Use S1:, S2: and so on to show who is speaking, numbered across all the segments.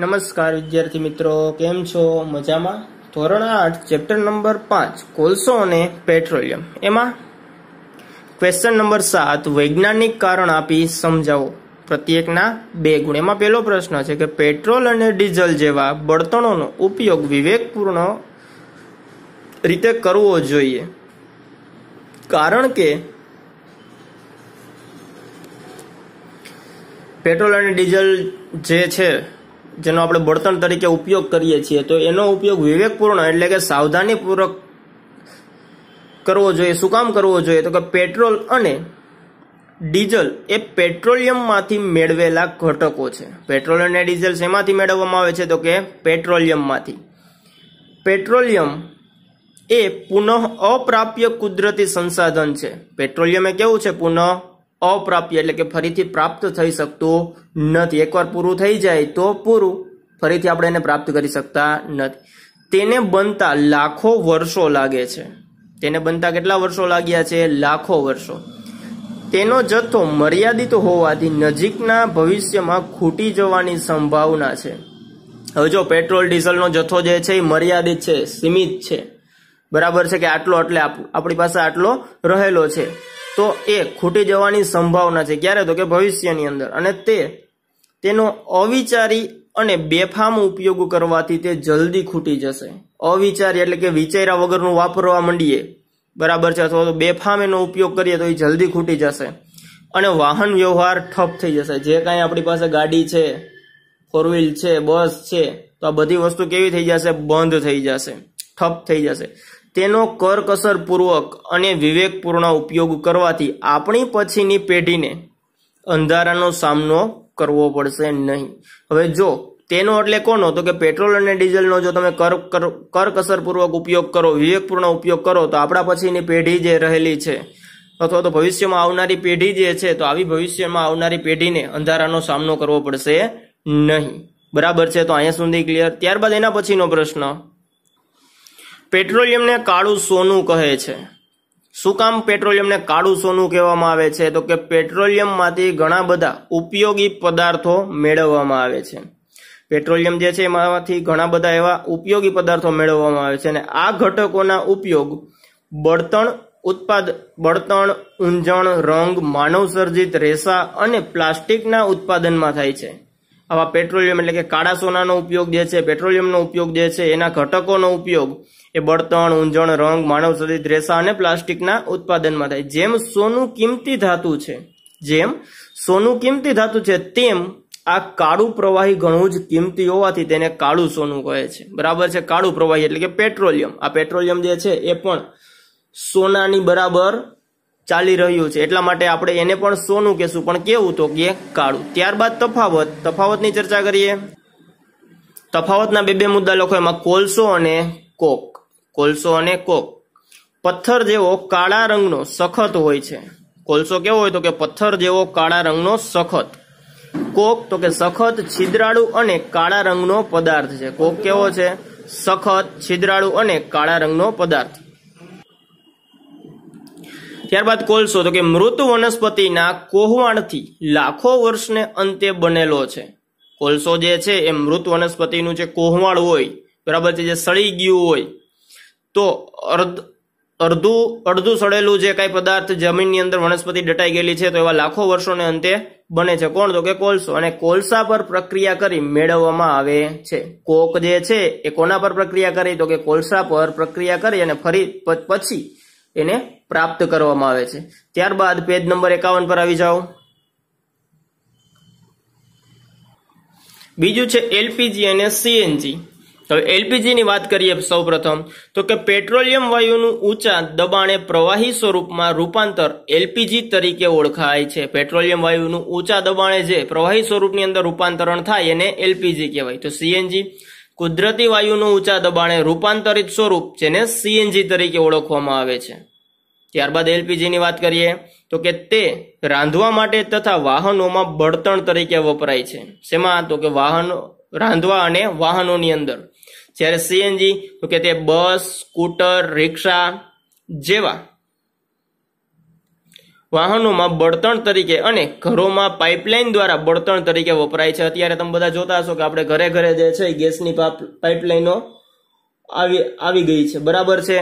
S1: નમસ્કાર વિદ્યાર્થી મિત્રો કેમ છો મજામાં ધોરણ આઠ ચેપ્ટર નંબર પાંચ કોલસો અને પેટ્રોલિયમ એમાં ક્વેશ્ચન નંબર સાત વૈજ્ઞાનિક કારણ આપી સમજાવો પ્રત્યેકના બે ગુણ એમાં પહેલો પ્રશ્ન છે કે પેટ્રોલ અને ડીઝલ જેવા બળતણોનો ઉપયોગ વિવેકપૂર્ણ રીતે કરવો જોઈએ કારણ કે પેટ્રોલ અને ડીઝલ જે છે જેનો આપણે બળતણ તરીકે ઉપયોગ કરીએ છીએ તો એનો ઉપયોગ વિવેકપૂર્ણ એટલે કે સાવધાનીપૂર્વક કરવો જોઈએ શું કામ કરવો જોઈએ તો કે પેટ્રોલ અને ડીઝલ એ પેટ્રોલિયમમાંથી મેળવેલા ઘટકો છે પેટ્રોલ અને ડીઝલ શેમાંથી મેળવવામાં આવે છે તો કે પેટ્રોલિયમમાંથી પેટ્રોલિયમ એ પુનઃ અપ્રાપ્ય કુદરતી સંસાધન છે પેટ્રોલિયમ એ કેવું છે પુનઃ અપ્રાપ્ય એટલે કે ફરીથી પ્રાપ્ત થઈ શકતું નથી એકવાર પૂરું થઈ જાય તો પૂરું ફરીથી આપણે એને પ્રાપ્ત કરી શકતા નથી તેને બનતા લાખો વર્ષો લાગે છે તેને બનતા કેટલા વર્ષો લાગ્યા છે લાખો વર્ષો તેનો જથ્થો મર્યાદિત હોવાથી નજીકના ભવિષ્યમાં ખૂટી જવાની સંભાવના છે હવે જો પેટ્રોલ ડીઝલનો જથ્થો જે છે એ મર્યાદિત છે સીમિત છે બરાબર છે કે આટલો એટલે આપણી પાસે આટલો રહેલો છે તો એ ખૂટી જવાની સંભાવના છે ક્યારે તો કે ભવિષ્યની અંદર અને તે તેનો અવિચારી અને બેફામ ઉપયોગ કરવાથી તે જલ્દી ખૂટી જશે અવિચારી એટલે કે વિચાર્યા વગરનું વાપરવા માંડીએ બરાબર છે અથવા તો બેફામ એનો ઉપયોગ કરીએ તો એ જલ્દી ખૂટી જશે અને વાહન વ્યવહાર ઠપ થઈ જશે જે કાંઈ આપણી પાસે ગાડી છે ફોર વ્હીલ છે બસ છે તો આ બધી વસ્તુ કેવી થઈ જશે બંધ થઈ જશે ઠપ થઈ જશે તેનો કરકસરપૂર્વક અને વિવેકપૂર્ણ ઉપયોગ કરવાથી આપણી પછીની પેઢીને અંધારાનો સામનો કરવો પડશે નહીં હવે જો તેનો એટલે કોનો તો કે પેટ્રોલ અને ડીઝલનો જો તમે કર કરકસરપૂર્વક ઉપયોગ કરો વિવેકપૂર્ણ ઉપયોગ કરો તો આપણા પછીની પેઢી જે રહેલી છે અથવા તો ભવિષ્યમાં આવનારી પેઢી જે છે તો આવી ભવિષ્યમાં આવનારી પેઢીને અંધારાનો સામનો કરવો પડશે નહીં બરાબર છે તો અહીંયા સુધી ક્લિયર ત્યારબાદ એના પછીનો પ્રશ્ન પેટ્રોલિયમને કાળું સોનું કહે છે શું કામ પેટ્રોલિયમને કાળું સોનું કહેવામાં આવે છે તો કે પેટ્રોલિયમમાંથી ઘણા બધા ઉપયોગી પદાર્થો મેળવવામાં આવે છે પેટ્રોલિયમ જે છે એમાંથી ઘણા બધા એવા ઉપયોગી પદાર્થો મેળવવામાં આવે છે અને આ ઘટકોના ઉપયોગ બળતણ ઉત્પાદ બળતણ ઊંજણ રંગ માનવસર્જિત રેસા અને પ્લાસ્ટિકના ઉત્પાદનમાં થાય છે આવા પેટ્રોલિયમ એટલે કે કાળા સોનાનો ઉપયોગ જે છે પેટ્રોલિયમનો ઉપયોગ જે છે એના ઘટકોનો ઉપયોગ એ બળતણ ઊંજણ રંગ માનવ સદિત રેસા અને પ્લાસ્ટિકના ઉત્પાદનમાં થાય જેમ સોનું કિંમતી ધાતુ છે જેમ સોનું કિંમતી ધાતુ છે તેમ આ કાળું પ્રવાહી ઘણું જ કિંમતી હોવાથી તેને કાળું સોનું કહે છે બરાબર છે કાળું પ્રવાહી એટલે કે પેટ્રોલિયમ આ પેટ્રોલિયમ જે છે એ પણ સોનાની બરાબર ચાલી રહ્યું છે એટલા માટે આપણે એને પણ સોનું કહેશું પણ કેવું તો કે કાળું ત્યારબાદ તફાવત તફાવતની ચર્ચા કરીએ તફાવતના બે બે મુદ્દા લખો એમાં કોલસો અને કોક કોલસો અને કોક પથ્થર જેવો કાળા રંગનો સખત હોય છે કોલસો કેવો હોય તો કે પથ્થર જેવો કાળા રંગનો સખત કોક તો કે સખત છિદ્રાળુ અને કાળા રંગનો પદાર્થ છે કોક કેવો છે સખત છિદ્રાળુ અને કાળા રંગનો પદાર્થ ત્યારબાદ કોલસો તો કે મૃત વનસ્પતિના કોહવાણથી લાખો વર્ષને અંતે બનેલો છે કોલસો જે છે એ મૃત વનસ્પતિનું જે કોહવાણ હોય બરાબર છે જે સળી ગયું હોય તો અર્ધ અડધું અડધું સડેલું જે કાંઈ પદાર્થ જમીનની અંદર વનસ્પતિ ડટાઈ ગયેલી છે તો એવા લાખો વર્ષોને અંતે બને છે કોણ તો કે કોલસો અને કોલસા પર પ્રક્રિયા કરી મેળવવામાં આવે છે કોક જે છે એ કોના પર પ્રક્રિયા કરી તો કે કોલસા પર પ્રક્રિયા કરી અને ફરી પછી એને પ્રાપ્ત કરવામાં આવે છે ત્યારબાદ પેજ નંબર એકાવન પર આવી જાઓ બીજું છે એલપીજી અને સીએનજી હવે એલપીજીની વાત કરીએ સૌપ્રથમ તો કે પેટ્રોલિયમ વાયુનું ઊંચા દબાણે પ્રવાહી સ્વરૂપમાં રૂપાંતર એલપીજી તરીકે ઓળખાય છે પેટ્રોલિયમ વાયુનું ઊંચા દબાણે જે પ્રવાહી સ્વરૂપની અંદર રૂપાંતરણ થાય એને એલપીજી કહેવાય તો સીએનજી કુદરતી વાયુનું ઊંચા દબાણે રૂપાંતરિત સ્વરૂપ જેને સીએનજી તરીકે ઓળખવામાં આવે છે ત્યારબાદ એલપીજીની વાત કરીએ તો કે તે રાંધવા માટે તથા વાહનોમાં બળતણ તરીકે વપરાય છે શેમાં તો કે વાહનો રાંધવા અને વાહનોની અંદર જ્યારે સીએનજી તો કે તે બસ સ્કૂટર રિક્ષા જેવા વાહનોમાં બળતણ તરીકે અને ઘરોમાં પાઇપલાઇન દ્વારા બળતણ તરીકે વપરાય છે અત્યારે તમે બધા જોતા હશો કે આપણે ઘરે ઘરે જે છે ગેસની પાઇપલાઇનો આવી આવી ગઈ છે બરાબર છે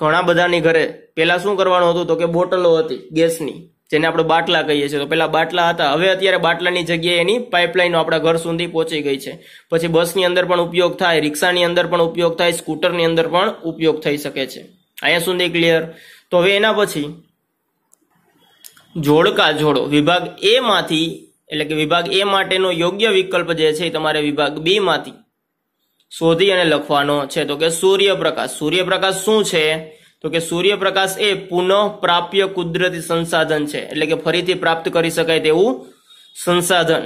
S1: ઘણા બધાની ઘરે પહેલાં શું કરવાનું હતું તો કે બોટલો હતી ગેસની જેને આપણે બાટલા કહીએ છીએ તો પહેલાં બાટલા હતા હવે અત્યારે બાટલાની જગ્યાએ એની પાઇપલાઇનો આપણા ઘર સુધી પહોંચી ગઈ છે પછી બસની અંદર પણ ઉપયોગ થાય રિક્ષાની અંદર પણ ઉપયોગ થાય સ્કૂટરની અંદર પણ ઉપયોગ થઈ શકે છે અહીંયા સુધી ક્લિયર તો હવે એના પછી જોડકા જોડો વિભાગ એ માંથી એટલે કે વિભાગ એ માટેનો યોગ્ય વિકલ્પ જે છે તમારે વિભાગ બી માંથી શોધી અને લખવાનો છે તો કે સૂર્યપ્રકાશ સૂર્યપ્રકાશ શું છે તો કે સૂર્યપ્રકાશ એ પુનઃપ્રાપ્ય કુદરતી સંસાધન છે એટલે કે ફરીથી પ્રાપ્ત કરી શકાય તેવું સંસાધન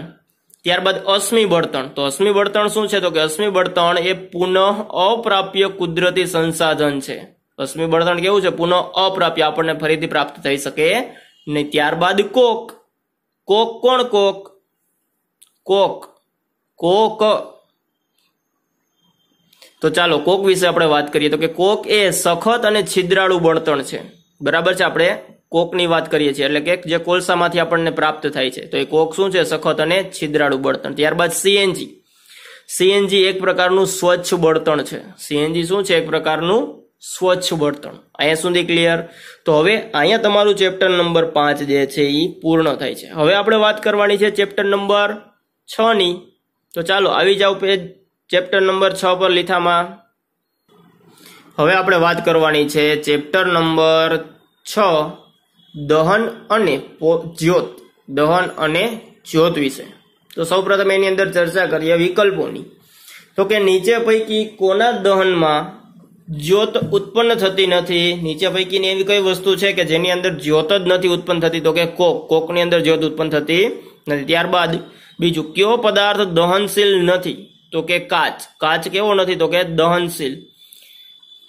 S1: ત્યારબાદ અશ્મિ બળતણ તો અશ્મિ બળતણ શું છે તો કે અશ્મિ બળતણ એ પુનઃ અપ્રાપ્ય કુદરતી સંસાધન છે અશ્મિ બળતણ કેવું છે પુનઃ અપ્રાપ્ય આપણને ફરીથી પ્રાપ્ત થઈ શકે ને ત્યારબાદ કોક કોક કોણ કોક કોક કોક તો ચાલો કોક વિશે આપણે વાત કરીએ તો કે કોક એ સખત અને છિદ્રાળુ બળતણ છે બરાબર છે આપણે કોકની વાત કરીએ છીએ એટલે કે જે કોલસામાંથી આપણને પ્રાપ્ત થાય છે તો એ કોક શું છે સખત અને છિદ્રાળુ બળતણ ત્યારબાદ સીએનજી સીએનજી એક પ્રકારનું સ્વચ્છ બળતણ છે સીએનજી શું છે એક પ્રકારનું સ્વચ્છ બળતણ અહીંયા સુધી ક્લિયર તો હવે અહીંયા તમારું ચેપ્ટર નંબર પાંચ જે છે એ પૂર્ણ થાય છે હવે આપણે વાત કરવાની છે ચેપ્ટર નંબર છની તો ચાલો આવી જાઓ પેજ ચેપ્ટર નંબર છ પર લીથામાં હવે આપણે વાત કરવાની છે ચેપ્ટર નંબર છ દહન અને જ્યોત દહન અને જ્યોત વિશે તો સૌપ્રથમ એની અંદર ચર્ચા કરીએ વિકલ્પોની તો કે નીચે પૈકી કોના દહનમાં જ્યોત ઉત્પન્ન થતી નથી નીચે પૈકીની એવી કઈ વસ્તુ છે કે જેની અંદર જ્યોત જ નથી ઉત્પન્ન થતી તો કે કોક કોકની અંદર જ્યોત ઉત્પન્ન થતી નથી ત્યારબાદ બીજું કયો પદાર્થ દહનશીલ નથી તો કે કાચ કાચ કેવો નથી તો કે દહનશીલ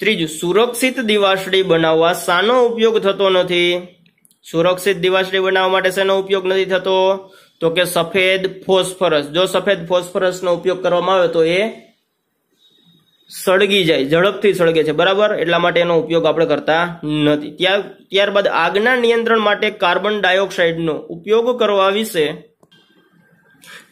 S1: ત્રીજું સુરક્ષિત દિવાસળી બનાવવા શાનો ઉપયોગ થતો નથી સુરક્ષિત દિવાસળી બનાવવા માટે શેનો ઉપયોગ નથી થતો તો કે સફેદ ફોસ્ફરસ જો સફેદ ફોસ્ફરસનો ઉપયોગ કરવામાં આવે તો એ સળગી જાય ઝડપથી સળગે છે બરાબર એટલા માટે એનો ઉપયોગ આપણે કરતા નથી ત્યાર ત્યારબાદ આગના નિયંત્રણ માટે કાર્બન ડાયોક્સાઇડનો ઉપયોગ કરવા વિશે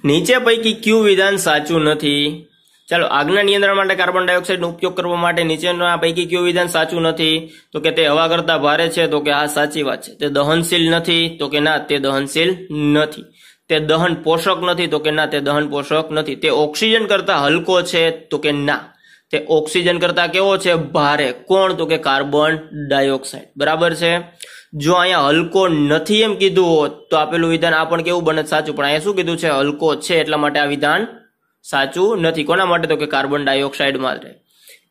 S1: નીચે પૈકી ક્યુ વિધાન સાચું નથી ચાલો આગના નિયંત્રણ માટે કાર્બન ડાયોક્સાઇડનો ઉપયોગ કરવા માટે નીચેના પૈકી કયું વિધાન સાચું નથી તો કે તે હવા કરતા ભારે છે તો કે આ સાચી વાત છે તે દહનશીલ નથી તો કે ના તે દહનશીલ નથી તે દહન પોષક નથી તો કે ના તે દહન પોષક નથી તે ઓક્સિજન કરતા હલકો છે તો કે ના તે ઓક્સિજન કરતા કેવો છે ભારે કોણ તો કે કાર્બન ડાયોક્સાઇડ બરાબર છે જો અહીંયા હલકો નથી એમ કીધું હોત તો આપેલું વિધાન આ પણ કેવું બને સાચું પણ અહીંયા શું કીધું છે હલકો છે એટલા માટે આ વિધાન સાચું નથી કોના માટે તો કે કાર્બન ડાયોક્સાઇડ માટે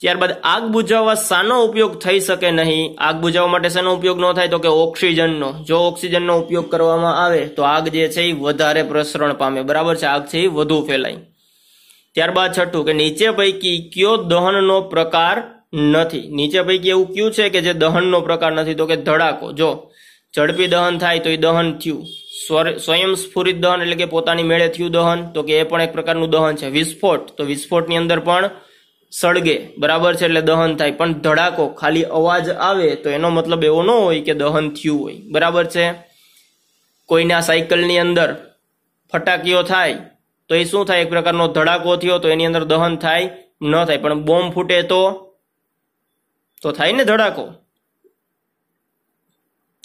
S1: ત્યારબાદ આગ બુઝાવવા શાનો ઉપયોગ થઈ શકે નહીં આગ બુઝાવવા માટે શાનો ઉપયોગ ન થાય તો કે ઓક્સિજનનો જો ઓક્સિજનનો ઉપયોગ કરવામાં આવે તો આગ જે છે એ વધારે પ્રસરણ પામે બરાબર છે આગ છે એ વધુ ફેલાય ત્યારબાદ છઠ્ઠું કે નીચે પૈકી કયો દહનનો પ્રકાર નથી નીચે પૈકી એવું કયું છે કે જે દહનનો પ્રકાર નથી તો કે ધડાકો જો ઝડપી દહન થાય તો એ દહન થયું સ્વયંસ્ફુરિત દહન એટલે કે પોતાની મેળે થયું દહન તો કે એ પણ એક પ્રકારનું દહન છે વિસ્ફોટ તો વિસ્ફોટની અંદર પણ સળગે બરાબર છે એટલે દહન થાય પણ ધડાકો ખાલી અવાજ આવે તો એનો મતલબ એવો ન હોય કે દહન થયું હોય બરાબર છે કોઈના સાયકલની અંદર ફટાકીઓ થાય તો એ શું થાય એક પ્રકારનો ધડાકો થયો તો એની અંદર દહન થાય ન થાય પણ બોમ્બ ફૂટે તો તો થાય ને ધડાકો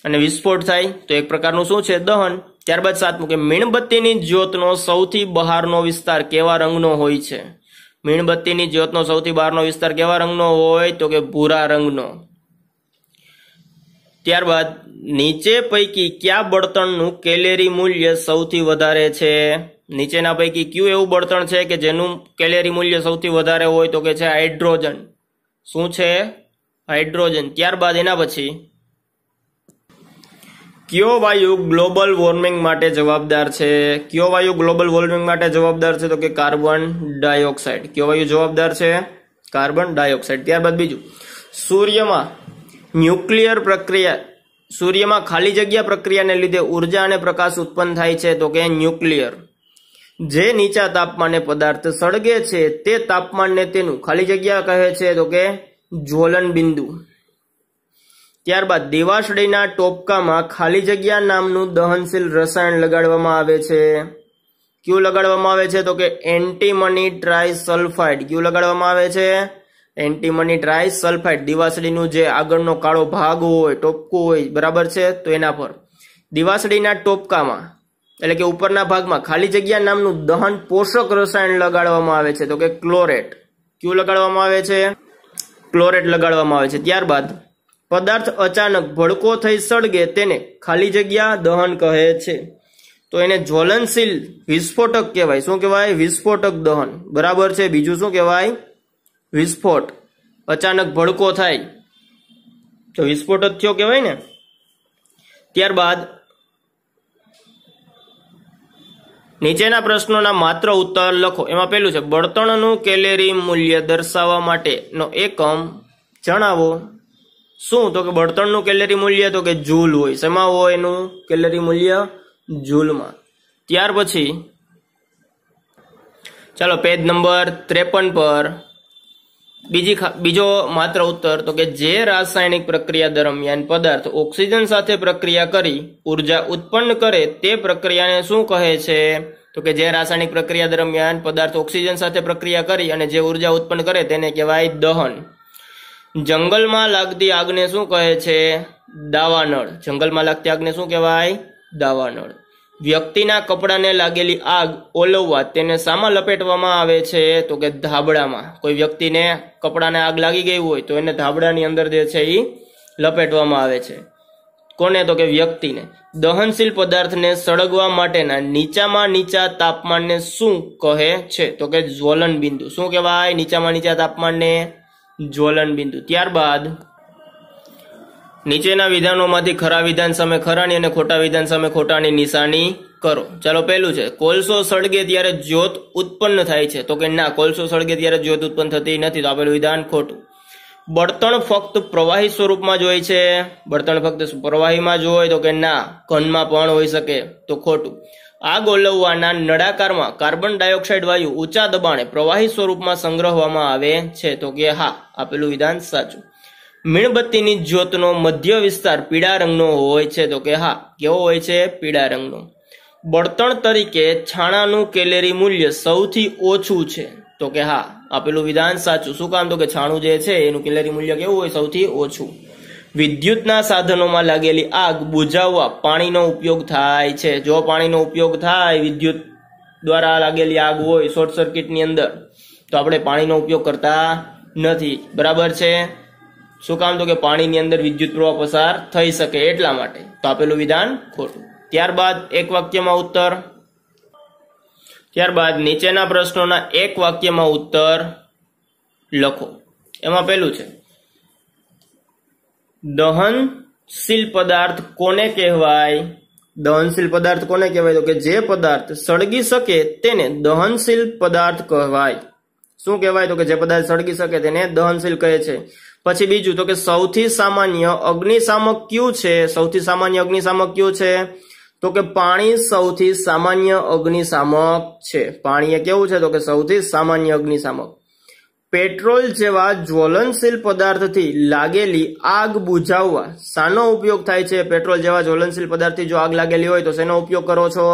S1: અને વિસ્ફોટ થાય તો એક પ્રકારનું શું છે દહન ત્યારબાદ સાતમું કે મીણબત્તીની જ્યોતનો સૌથી બહારનો વિસ્તાર કેવા રંગનો હોય છે મીણબત્તીની જ્યોતનો સૌથી બહારનો વિસ્તાર કેવા રંગનો હોય તો કે ભૂરા રંગનો ત્યારબાદ નીચે પૈકી કયા બળતણનું કેલેરી મૂલ્ય સૌથી વધારે છે નીચેના પૈકી કયું એવું બળતણ છે કે જેનું કેલેરી મૂલ્ય સૌથી વધારે હોય તો કે છે હાઇડ્રોજન શું છે હાઇડ્રોજન ત્યારબાદ એના પછી કયો વાયુ ગ્લોબલ વોર્મિંગ માટે જવાબદાર છે કયો વાયુ ગ્લોબલ વોર્મિંગ માટે જવાબદાર છે તો કે કાર્બન ડાયોક્સાઇડ કયો વાયુ જવાબદાર છે કાર્બન ડાયોક્સાઇડ ત્યારબાદ બીજું સૂર્યમાં ન્યુક્લિયર પ્રક્રિયા સૂર્યમાં ખાલી જગ્યા પ્રક્રિયાને લીધે ઉર્જા અને પ્રકાશ ઉત્પન્ન થાય છે તો કે ન્યુક્લિયર જે નીચા તાપમાને પદાર્થ સળગે છે તે તાપમાનને તેનું ખાલી જગ્યા કહે છે તો કે બિંદુ ત્યારબાદ દેવાશડીના ટોપકામાં ખાલી જગ્યા નામનું દહનશીલ રસાયણ લગાડવામાં આવે છે ક્યુ લગાડવામાં આવે છે તો કે એન્ટીમની ટ્રાય સલ્ફાઇડ ક્યુ લગાડવામાં આવે છે એન્ટીમની ટ્રાય સલ્ફાઇડ દિવાસળીનું જે આગળનો કાળો ભાગ હોય ટોપકું હોય બરાબર છે તો એના પર દિવાસળીના ટોપકામાં એટલે કે ઉપરના ભાગમાં ખાલી જગ્યા નામનું દહન પોષક રસાયણ લગાડવામાં આવે છે તો કે ક્લોરેટ ક્યુ લગાડવામાં આવે છે ક્લોરેટ લગાડવામાં આવે છે ત્યારબાદ પદાર્થ અચાનક ભડકો થઈ સળગે તેને ખાલી જગ્યા દહન કહે છે તો એને જ્વલનશીલ વિસ્ફોટક કહેવાય શું કહેવાય વિસ્ફોટક દહન બરાબર છે બીજું શું કહેવાય વિસ્ફોટ અચાનક ભડકો થાય તો વિસ્ફોટક થયો કહેવાય ને ત્યારબાદ નીચેના પ્રશ્નોના માત્ર ઉત્તર લખો એમાં પહેલું છે બળતણનું કેલેરી મૂલ્ય દર્શાવવા માટેનો એકમ જણાવો શું તો કે બળતણનું કેલેરી મૂલ્ય તો કે જૂલ હોય શેમાં હોય એનું કેલેરી મૂલ્ય જૂલમાં ત્યાર પછી ચાલો પેજ નંબર ત્રેપન પર બીજી બીજો માત્ર ઉત્તર તો કે જે રાસાયણિક પ્રક્રિયા દરમિયાન પદાર્થ ઓક્સિજન સાથે પ્રક્રિયા કરી ઉર્જા ઉત્પન્ન કરે તે પ્રક્રિયાને શું કહે છે તો કે જે રાસાયણિક પ્રક્રિયા દરમિયાન પદાર્થ ઓક્સિજન સાથે પ્રક્રિયા કરી અને જે ઉર્જા ઉત્પન્ન કરે તેને કહેવાય દહન જંગલમાં લાગતી આગને શું કહે છે દાવાનળ જંગલમાં લાગતી આગને શું કહેવાય દાવાનળ વ્યક્તિના કપડાને લાગેલી આગ ઓલવવા તેને સામાં લપેટવામાં આવે છે તો કે ધાબળામાં કોઈ વ્યક્તિને કપડાને આગ લાગી ગઈ હોય તો એને ધાબળાની અંદર જે છે એ લપેટવામાં આવે છે કોને તો કે વ્યક્તિને દહનશીલ પદાર્થને સળગવા માટેના નીચામાં નીચા તાપમાનને શું કહે છે તો કે જ્વલન બિંદુ શું કહેવાય નીચામાં નીચા તાપમાનને જ્વલન બિંદુ ત્યારબાદ નીચેના વિધાનોમાંથી ખરા વિધાન સામે ખરાણી અને ખોટા વિધાન સામે ખોટાની નિશાની કરો ચાલો પહેલું છે કોલસો સળગે ત્યારે જ્યોત ઉત્પન્ન થાય છે તો કે ના કોલસો સળગે ત્યારે જ્યોત ઉત્પન્ન થતી નથી તો આપેલું વિધાન ખોટું બળતણ ફક્ત પ્રવાહી સ્વરૂપમાં જ હોય છે બળતણ ફક્ત પ્રવાહીમાં જ હોય તો કે ના ઘનમાં પણ હોઈ શકે તો ખોટું આ ગોલવવાના નળાકારમાં કાર્બન ડાયોક્સાઇડ વાયુ ઊંચા દબાણે પ્રવાહી સ્વરૂપમાં સંગ્રહવામાં આવે છે તો કે હા આપેલું વિધાન સાચું મીણબત્તીની જ્યોતનો મધ્ય વિસ્તાર પીળા રંગનો હોય છે તો કે હા કેવો હોય છે પીળા રંગનો બળતણ તરીકે છાણાનું કેલેરી મૂલ્ય સૌથી ઓછું છે તો કે હા આપેલું વિધાન સાચું શું કામ તો કે છાણું જે છે એનું કેલેરી મૂલ્ય કેવું હોય સૌથી ઓછું વિદ્યુતના સાધનોમાં લાગેલી આગ બુઝાવવા પાણીનો ઉપયોગ થાય છે જો પાણીનો ઉપયોગ થાય વિદ્યુત દ્વારા લાગેલી આગ હોય શોર્ટ સર્કિટની અંદર તો આપણે પાણીનો ઉપયોગ કરતા નથી બરાબર છે શું કામ તો કે પાણીની અંદર વિદ્યુત પ્રવાહ પસાર થઈ શકે એટલા માટે તો આપેલું વિધાન ખોટું ત્યારબાદ એક વાક્યમાં ઉત્તર ત્યારબાદ નીચેના પ્રશ્નોના એક વાક્યમાં ઉત્તર લખો એમાં પહેલું છે દહનશીલ પદાર્થ કોને કહેવાય દહનશીલ પદાર્થ કોને કહેવાય તો કે જે પદાર્થ સળગી શકે તેને દહનશીલ પદાર્થ કહેવાય શું કહેવાય તો કે જે પદાર્થ સળગી શકે તેને દહનશીલ કહે છે પછી બીજું તો કે સૌથી સામાન્ય અગ્નિશામક કયું છે સૌથી સામાન્ય અગ્નિશામક કયું છે તો કે પાણી સૌથી સામાન્ય અગ્નિશામક છે પાણી એ કેવું છે તો કે સૌથી સામાન્ય અગ્નિશામક પેટ્રોલ જેવા જ્વલનશીલ પદાર્થથી લાગેલી આગ બુઝાવવા શાનો ઉપયોગ થાય છે પેટ્રોલ જેવા જ્વલનશીલ પદાર્થથી જો આગ લાગેલી હોય તો શેનો ઉપયોગ કરો છો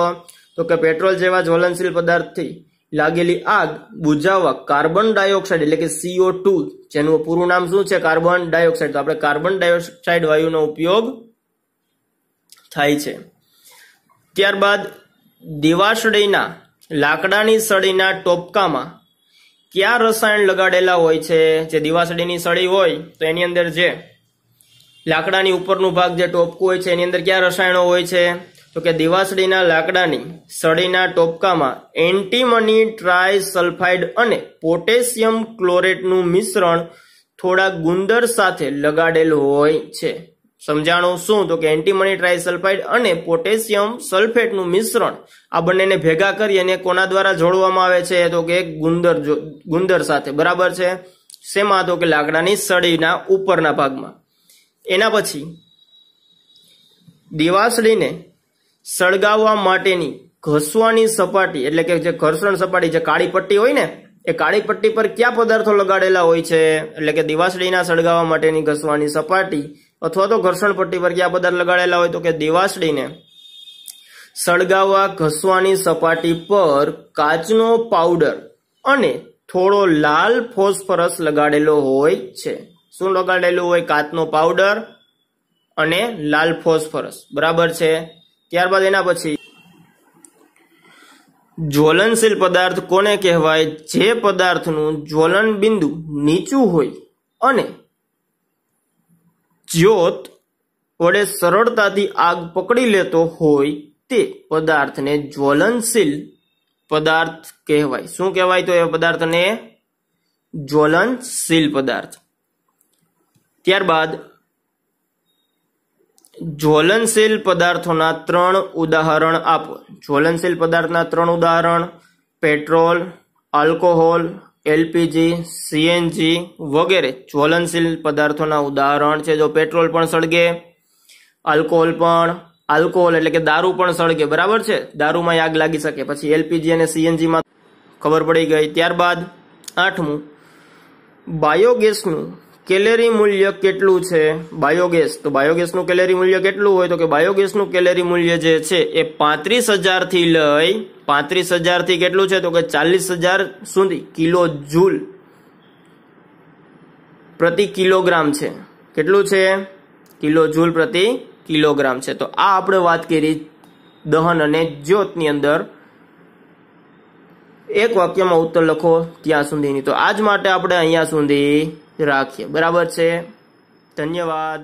S1: તો કે પેટ્રોલ જેવા જ્વલનશીલ પદાર્થથી લાગેલી આગ બુજાવવા કાર્બન ડાયોક્સાઇડ એટલે કે સીઓ ટુ જેનું પૂરું નામ શું છે કાર્બન ડાયોક્સાઇડ તો આપણે કાર્બન ડાયોક્સાઇડ વાયુનો ઉપયોગ થાય છે ત્યારબાદ દેવાસળીના લાકડાની સળીના ટોપકામાં ક્યાં રસાયણ લગાડેલા હોય છે જે દિવાસળીની સળી હોય તો એની અંદર જે લાકડાની ઉપરનું ભાગ જે ટોપકું હોય છે એની અંદર ક્યાં રસાયણો હોય છે તો કે દિવાસળીના લાકડાની સળીના ટોપકામાં એન્ટીમની ટ્રાયસલ્ફાઇડ અને પોટેશિયમ ક્લોરેટનું મિશ્રણ થોડા ગુંદર સાથે લગાડેલું હોય છે સમજાણું શું તો કે એન્ટીમની ટ્રાયસલ્ફાઇડ અને પોટેશિયમ સલ્ફેટનું મિશ્રણ આ બંનેને ભેગા કરી અને કોના દ્વારા જોડવામાં આવે છે તો કે ગુંદર ગુંદર સાથે બરાબર છે શેમાં તો કે લાકડાની સળીના ઉપરના ભાગમાં એના પછી દિવાસળીને સળગાવવા માટેની ઘસવાની સપાટી એટલે કે જે ઘર્ષણ સપાટી જે કાળી પટ્ટી હોય ને એ કાળી પટ્ટી પર કયા પદાર્થો લગાડેલા હોય છે એટલે કે દિવાસળીના સળગાવવા માટેની ઘસવાની સપાટી અથવા તો ઘર્ષણ પટ્ટી પર કયા પદાર્થ લગાડેલા હોય તો કે દિવાસળીને સળગાવવા ઘસવાની સપાટી પર કાચનો પાવડર અને થોડો લાલ ફોસ્ફરસ લગાડેલો હોય છે શું લગાડેલું હોય કાચનો પાવડર અને લાલ ફોસ્ફરસ બરાબર છે ત્યારબાદ એના પછી જ્વલનશીલ પદાર્થ કોને કહેવાય જે પદાર્થનું જ્વલન બિંદુ નીચું હોય અને જ્યોત વડે સરળતાથી આગ પકડી લેતો હોય તે પદાર્થને જ્વલનશીલ પદાર્થ કહેવાય શું કહેવાય તો એ પદાર્થને જ્વલનશીલ પદાર્થ ત્યારબાદ જ્વલનશીલ પદાર્થોના ત્રણ ઉદાહરણ આપો જ્વલનશીલ પદાર્થના ત્રણ ઉદાહરણ પેટ્રોલ આલ્કોહોલ એલપીજી સીએનજી વગેરે જ્વલનશીલ પદાર્થોના ઉદાહરણ છે જો પેટ્રોલ પણ સળગે આલ્કોહોલ પણ આલ્કોહોલ એટલે કે દારૂ પણ સળગે બરાબર છે દારૂમાં આગ લાગી શકે પછી એલપીજી અને સીએનજીમાં ખબર પડી ગઈ ત્યારબાદ આઠમું બાયોગેસનું કેલેરી મૂલ્ય કેટલું છે બાયોગેસ તો બાયોગેસનું કેલેરી મૂલ્ય કેટલું હોય તો કે બાયોગેસનું કેલેરી મૂલ્ય જે છે એ પાંત્રીસ હજારથી લઈ પાંત્રીસ હજારથી કેટલું છે તો કે ચાલીસ હજાર સુધી કિલો જૂલ પ્રતિ કિલોગ્રામ છે કેટલું છે કિલો જૂલ પ્રતિ કિલોગ્રામ છે તો આ આપણે વાત કરી દહન અને જ્યોતની અંદર એક વાક્યમાં ઉત્તર લખો ત્યાં સુધીની તો આજ માટે આપણે અહીંયા સુધી રાખીએ બરાબર છે ધન્યવાદ